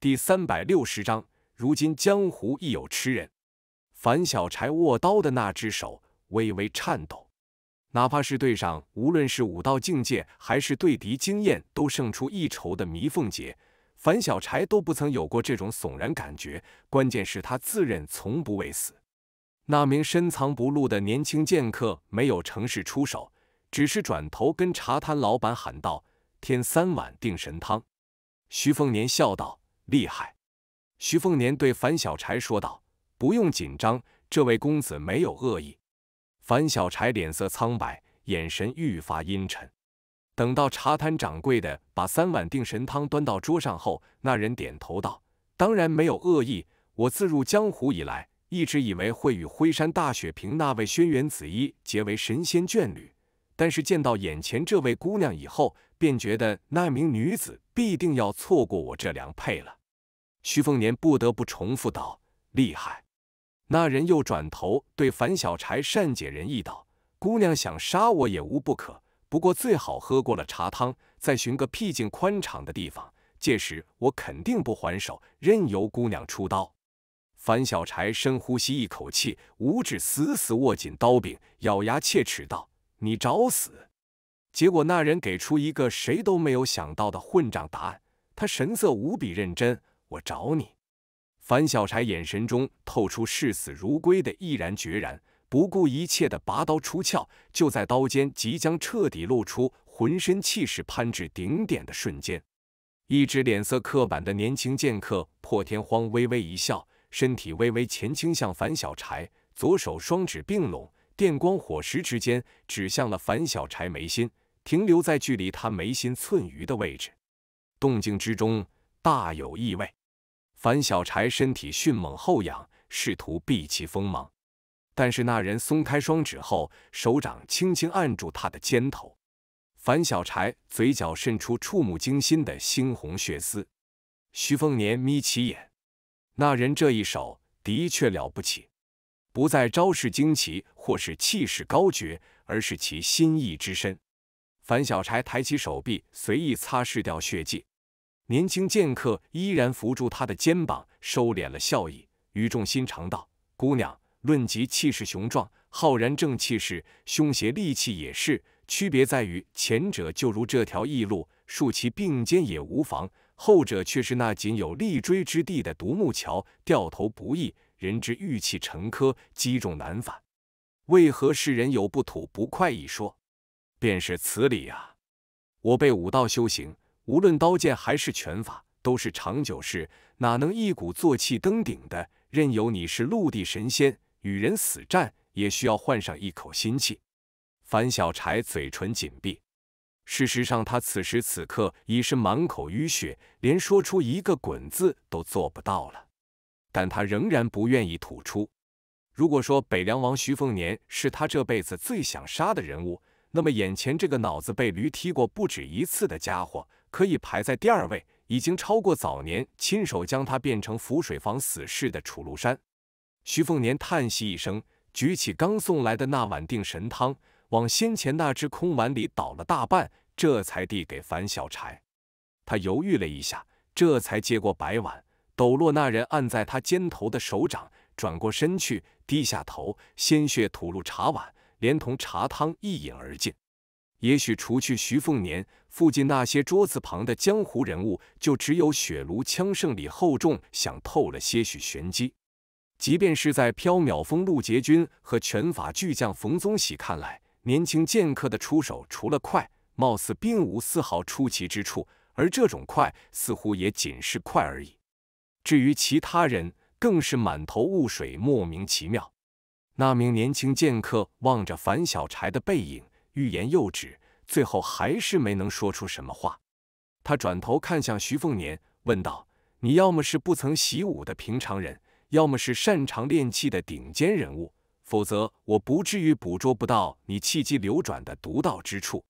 第三百六十章，如今江湖亦有痴人。樊小柴握刀的那只手微微颤抖，哪怕是对上无论是武道境界还是对敌经验都胜出一筹的迷凤姐，樊小柴都不曾有过这种悚然感觉。关键是他自认从不畏死。那名深藏不露的年轻剑客没有乘势出手，只是转头跟茶摊老板喊道：“添三碗定神汤。”徐凤年笑道。厉害，徐凤年对樊小柴说道：“不用紧张，这位公子没有恶意。”樊小柴脸色苍白，眼神愈发阴沉。等到茶摊掌柜的把三碗定神汤端到桌上后，那人点头道：“当然没有恶意。我自入江湖以来，一直以为会与灰山大雪瓶那位轩辕紫衣结为神仙眷侣，但是见到眼前这位姑娘以后，便觉得那名女子必定要错过我这良配了。”徐凤年不得不重复道：“厉害！”那人又转头对樊小柴善解人意道：“姑娘想杀我也无不可，不过最好喝过了茶汤，再寻个僻静宽敞的地方。届时我肯定不还手，任由姑娘出刀。”樊小柴深呼吸一口气，五指死死握紧刀柄，咬牙切齿道：“你找死！”结果那人给出一个谁都没有想到的混账答案，他神色无比认真。我找你，樊小柴眼神中透出视死如归的毅然决然，不顾一切的拔刀出鞘。就在刀尖即将彻底露出，浑身气势攀至顶点的瞬间，一只脸色刻板的年轻剑客破天荒微微一笑，身体微微前倾向樊小柴，左手双指并拢，电光火石之间指向了樊小柴眉心，停留在距离他眉心寸余的位置。动静之中大有意味。樊小柴身体迅猛后仰，试图避其锋芒，但是那人松开双指后，手掌轻轻按住他的肩头。樊小柴嘴角渗出触目惊心的猩红血丝。徐凤年眯起眼，那人这一手的确了不起，不在招式惊奇或是气势高绝，而是其心意之深。樊小柴抬起手臂，随意擦拭掉血迹。年轻剑客依然扶住他的肩膀，收敛了笑意，语重心长道：“姑娘，论及气势雄壮，浩然正气是；凶邪戾气也是。区别在于，前者就如这条驿路，竖其并肩也无妨；后者却是那仅有立锥之地的独木桥，掉头不易。人之玉器沉疴，击中难返。为何世人有不吐不快一说？便是此理啊。我辈武道修行。”无论刀剑还是拳法，都是长久式，哪能一鼓作气登顶的？任由你是陆地神仙，与人死战，也需要换上一口心气。樊小柴嘴唇紧闭，事实上，他此时此刻已是满口淤血，连说出一个滚字都做不到了，但他仍然不愿意吐出。如果说北凉王徐凤年是他这辈子最想杀的人物，那么眼前这个脑子被驴踢过不止一次的家伙。可以排在第二位，已经超过早年亲手将他变成浮水房死士的楚禄山。徐凤年叹息一声，举起刚送来的那碗定神汤，往先前那只空碗里倒了大半，这才递给樊小柴。他犹豫了一下，这才接过白碗，抖落那人按在他肩头的手掌，转过身去，低下头，鲜血吐入茶碗，连同茶汤一饮而尽。也许除去徐凤年，附近那些桌子旁的江湖人物，就只有雪炉枪圣李厚重想透了些许玄机。即便是在缥缈峰陆杰军和拳法巨将冯宗喜看来，年轻剑客的出手除了快，貌似并无丝毫出奇之处。而这种快，似乎也仅是快而已。至于其他人，更是满头雾水，莫名其妙。那名年轻剑客望着樊小柴的背影。欲言又止，最后还是没能说出什么话。他转头看向徐凤年，问道：“你要么是不曾习武的平常人，要么是擅长练气的顶尖人物，否则我不至于捕捉不到你气机流转的独到之处。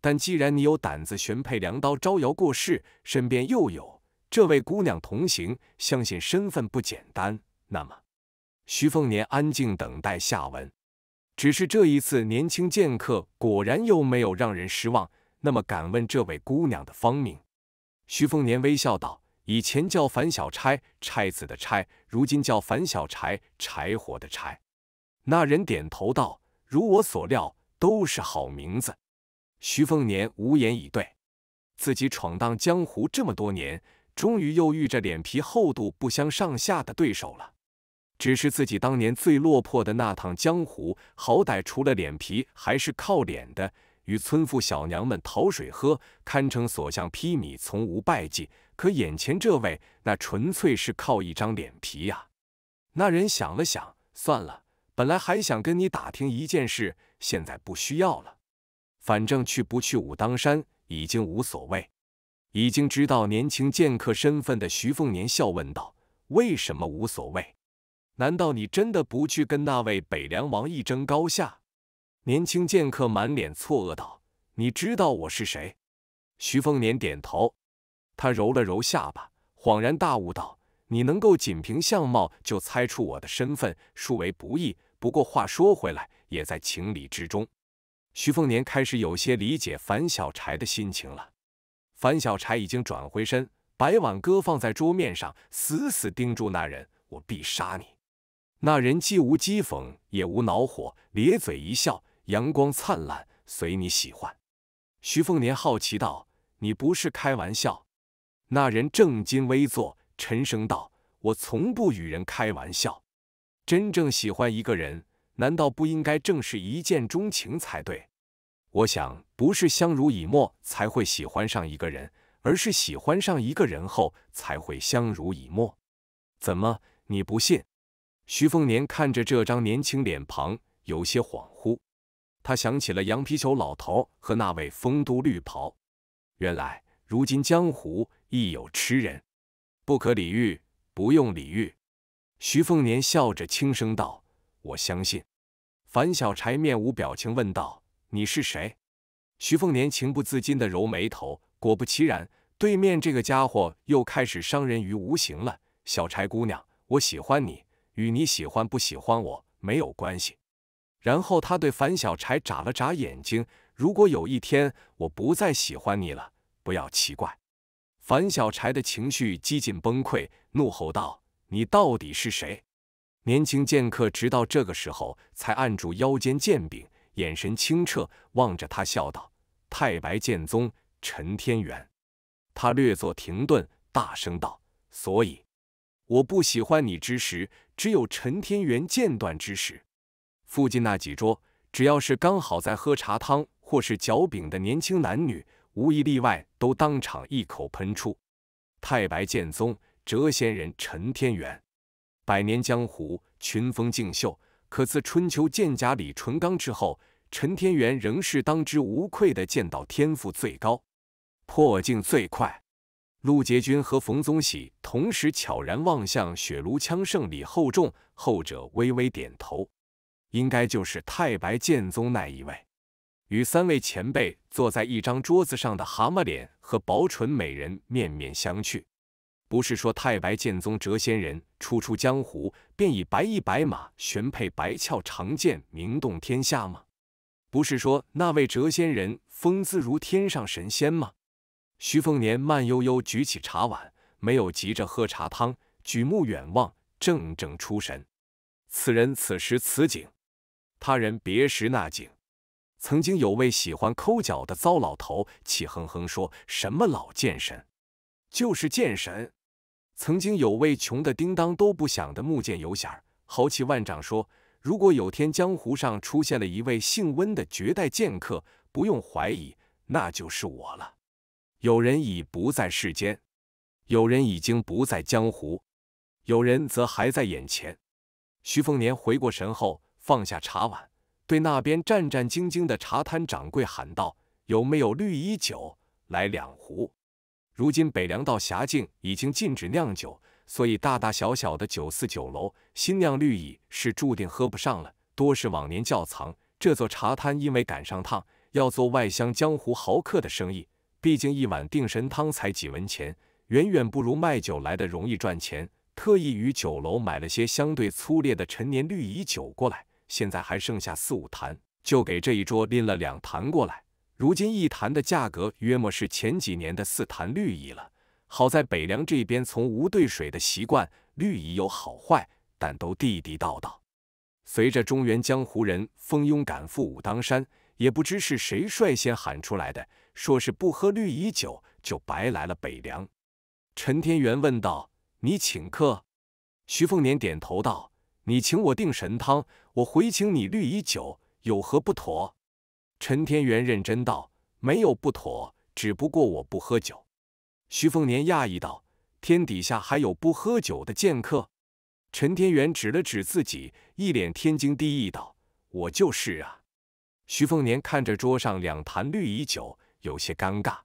但既然你有胆子悬佩良刀招摇过市，身边又有这位姑娘同行，相信身份不简单。那么，徐凤年安静等待下文。”只是这一次，年轻剑客果然又没有让人失望。那么，敢问这位姑娘的芳名？徐凤年微笑道：“以前叫樊小钗，钗子的钗；如今叫樊小柴，柴火的柴。”那人点头道：“如我所料，都是好名字。”徐凤年无言以对。自己闯荡江湖这么多年，终于又遇着脸皮厚度不相上下的对手了。只是自己当年最落魄的那趟江湖，好歹除了脸皮还是靠脸的，与村妇小娘们讨水喝，堪称所向披靡，从无败绩。可眼前这位，那纯粹是靠一张脸皮呀。那人想了想，算了，本来还想跟你打听一件事，现在不需要了。反正去不去武当山已经无所谓。已经知道年轻剑客身份的徐凤年笑问道：“为什么无所谓？”难道你真的不去跟那位北凉王一争高下？年轻剑客满脸错愕道：“你知道我是谁？”徐凤年点头，他揉了揉下巴，恍然大悟道：“你能够仅凭相貌就猜出我的身份，殊为不易。不过话说回来，也在情理之中。”徐凤年开始有些理解樊小柴的心情了。樊小柴已经转回身，白碗搁放在桌面上，死死盯住那人：“我必杀你！”那人既无讥讽，也无恼火，咧嘴一笑，阳光灿烂。随你喜欢。徐凤年好奇道：“你不是开玩笑？”那人正襟危坐，沉声道：“我从不与人开玩笑。真正喜欢一个人，难道不应该正是一见钟情才对？我想，不是相濡以沫才会喜欢上一个人，而是喜欢上一个人后才会相濡以沫。怎么，你不信？”徐凤年看着这张年轻脸庞，有些恍惚。他想起了羊皮球老头和那位风都绿袍。原来，如今江湖亦有痴人，不可理喻，不用理喻。徐凤年笑着轻声道：“我相信。”樊小柴面无表情问道：“你是谁？”徐凤年情不自禁地揉眉头。果不其然，对面这个家伙又开始伤人于无形了。小柴姑娘，我喜欢你。与你喜欢不喜欢我没有关系。然后他对樊小柴眨了眨眼睛。如果有一天我不再喜欢你了，不要奇怪。樊小柴的情绪几近崩溃，怒吼道：“你到底是谁？”年轻剑客直到这个时候才按住腰间剑柄，眼神清澈，望着他笑道：“太白剑宗陈天元。”他略作停顿，大声道：“所以。”我不喜欢你之时，只有陈天元间断之时。附近那几桌，只要是刚好在喝茶汤或是嚼饼的年轻男女，无一例外都当场一口喷出。太白剑宗谪仙人陈天元，百年江湖群峰竞秀，可自春秋剑甲李淳罡之后，陈天元仍是当之无愧的剑道天赋最高、破境最快。陆杰军和冯宗喜同时悄然望向雪庐枪圣李厚重，后者微微点头，应该就是太白剑宗那一位。与三位前辈坐在一张桌子上的蛤蟆脸和薄唇美人面面相觑。不是说太白剑宗谪仙人初出江湖便以白衣白马、玄佩白鞘长剑名动天下吗？不是说那位谪仙人风姿如天上神仙吗？徐凤年慢悠悠举起茶碗，没有急着喝茶汤，举目远望，怔怔出神。此人此时此景，他人别时那景。曾经有位喜欢抠脚的糟老头，气哼哼说：“什么老剑神，就是剑神。”曾经有位穷的叮当都不响的木剑游侠，豪气万丈说：“如果有天江湖上出现了一位姓温的绝代剑客，不用怀疑，那就是我了。”有人已不在世间，有人已经不在江湖，有人则还在眼前。徐凤年回过神后，放下茶碗，对那边战战兢兢的茶摊掌柜喊道：“有没有绿衣酒？来两壶。”如今北凉道辖境已经禁止酿酒，所以大大小小的酒肆酒楼新酿绿蚁是注定喝不上了，多是往年窖藏。这座茶摊因为赶上趟，要做外乡江湖豪客的生意。毕竟一碗定神汤才几文钱，远远不如卖酒来的容易赚钱。特意与酒楼买了些相对粗劣的陈年绿蚁酒过来，现在还剩下四五坛，就给这一桌拎了两坛过来。如今一坛的价格约莫是前几年的四坛绿蚁了。好在北凉这边从无兑水的习惯，绿蚁有好坏，但都地地道道。随着中原江湖人蜂拥赶赴武当山，也不知是谁率先喊出来的。说是不喝绿蚁酒就白来了北凉。陈天元问道：“你请客？”徐凤年点头道：“你请我定神汤，我回请你绿蚁酒，有何不妥？”陈天元认真道：“没有不妥，只不过我不喝酒。”徐凤年讶异道：“天底下还有不喝酒的剑客？”陈天元指了指自己，一脸天经地义道：“我就是啊。”徐凤年看着桌上两坛绿蚁酒。有些尴尬。